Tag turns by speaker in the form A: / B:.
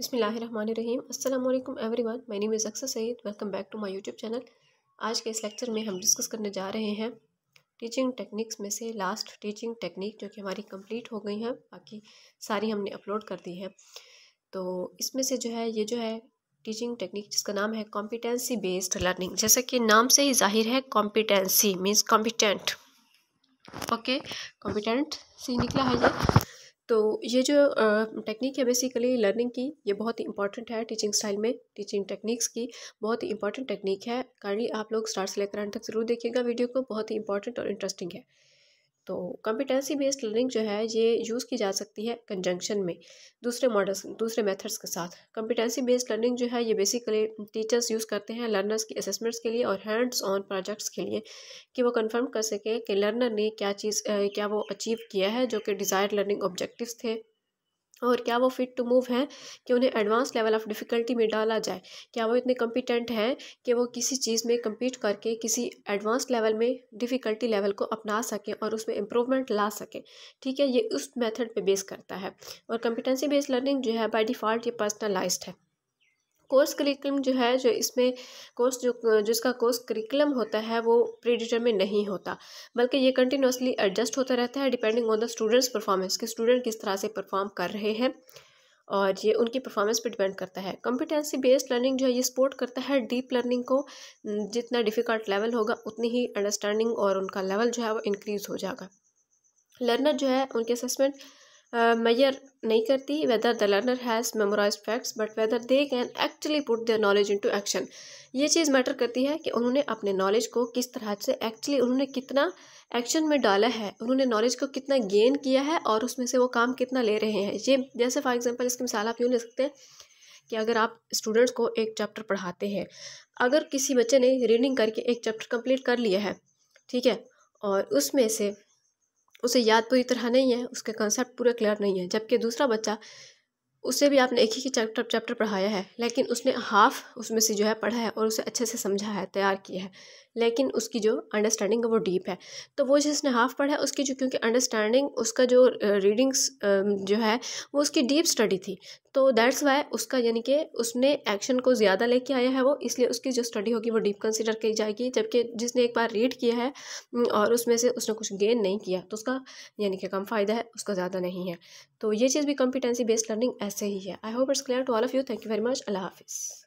A: बिसमीम अल्लाम everyone my name is Aksar Saeed welcome back to my YouTube channel आज के इस लेक्चर में हम डिस्कस करने जा रहे हैं टीचिंग टेक्निक्स में से लास्ट टीचिंग टेक्निक जो कि हमारी कंप्लीट हो गई है बाकी सारी हमने अपलोड कर दी है तो इसमें से जो है ये जो है टीचिंग टेक्निक जिसका नाम है कॉम्पिटेंसी बेस्ड लर्निंग जैसा कि नाम से ही जाहिर है competency means competent okay competent से निकला है ये तो ये जो टेक्निक है बेसिकली लर्निंग की ये बहुत ही इंपॉर्टेंट है टीचिंग स्टाइल में टीचिंग टेक्निक्स की बहुत ही इंपॉर्टेंट टेक्निक है कारण आप लोग स्टार्ट से लेकर एंड तक ज़रूर देखिएगा वीडियो को बहुत ही इंपॉर्टेंट और इंटरेस्टिंग है तो कम्पिटेंसी बेस्ड लर्निंग जो है ये यूज़ की जा सकती है कंजंक्शन में दूसरे मॉडल्स दूसरे मेथड्स के साथ कम्पिटेंसी बेस्ड लर्निंग जो है ये बेसिकली टीचर्स यूज़ करते हैं लर्नर्स की असेसमेंट्स के लिए और हैंड्स ऑन प्रोजेक्ट्स के लिए कि वो कंफर्म कर सकें कि लर्नर ने क्या चीज़ क्या वो अचीव किया है जो कि डिज़ायर लर्निंग ऑब्जेक्टिव थे और क्या वो फ़िट टू मूव हैं कि उन्हें एडवांस लेवल ऑफ़ डिफ़िकल्टी में डाला जाए क्या वो इतने कम्पिटेंट हैं कि वो किसी चीज़ में कम्पीट करके किसी एडवांस लेवल में डिफ़िकल्टी लेवल को अपना सकें और उसमें इम्प्रूवमेंट ला सकें ठीक है ये उस मेथड पे बेस करता है और कम्पिटेंसी बेस्ड लर्निंग जो है बाई डिफ़ॉल्ट ये पर्सनलाइज्ड है कोर्स करिकुलम जो है जो इसमें कोर्स जो जिसका कोर्स करिकुलम होता है वो प्री में नहीं होता बल्कि ये कंटिन्यूसली एडजस्ट होता रहता है depending on the students performance कि स्टूडेंट किस तरह से परफॉर्म कर रहे हैं और ये उनकी परफॉर्मेंस पे डिपेंड करता है कॉम्पिटेंसी बेस्ड लर्निंग जो है ये सपोर्ट करता है डीप लर्निंग को जितना डिफ़िकल्ट लेवल होगा उतनी ही अंडरस्टैंडिंग और उनका लेवल जो है वो इंक्रीज़ हो जाएगा लर्नर जो है उनके असेसमेंट मैयर नहीं करती whether the learner has memorise facts but whether they can actually put their knowledge into action ये चीज़ मैटर करती है कि उन्होंने अपने नॉलेज को किस तरह से एक्चुअली उन्होंने कितना एक्शन में डाला है उन्होंने नॉलेज को कितना गेन किया है और उसमें से वो काम कितना ले रहे हैं ये जैसे फॉर एग्जाम्पल इसकी मिसाल आप यूँ ले सकते हैं कि अगर आप स्टूडेंट्स को एक चैप्टर पढ़ाते हैं अगर किसी बच्चे ने रीडिंग करके एक चैप्टर कम्प्लीट कर लिया है ठीक है और उसमें से उसे याद पूरी तरह नहीं है उसके कंसेप्ट पूरे क्लियर नहीं है जबकि दूसरा बच्चा उसे भी आपने एक ही चैप्टर चैप्टर पढ़ाया है लेकिन उसने हाफ उसमें से जो है पढ़ा है और उसे अच्छे से समझा है तैयार किया है लेकिन उसकी जो अंडरस्टैंडिंग है वो डीप है तो वो जिसने हाफ़ पढ़ा है उसकी जो क्योंकि अंडरस्टैंडिंग उसका जो रीडिंग्स जो है वो उसकी डीप स्टडी थी तो दैट्स वाई उसका यानी कि उसने एक्शन को ज़्यादा लेके आया है वो इसलिए उसकी जो स्टडी होगी वो डीप कंसिडर की जाएगी जबकि जिसने एक बार रीड किया है और उसमें से उसने कुछ गेन नहीं किया तो उसका यानी कि कम फ़ायदा है उसका ज़्यादा नहीं है तो ये चीज़ भी कॉम्पिटेंसी बेस्ड लर्निंग ऐसे ही है I hope it's clear to all of you thank you very much अल्लाह हाफिज़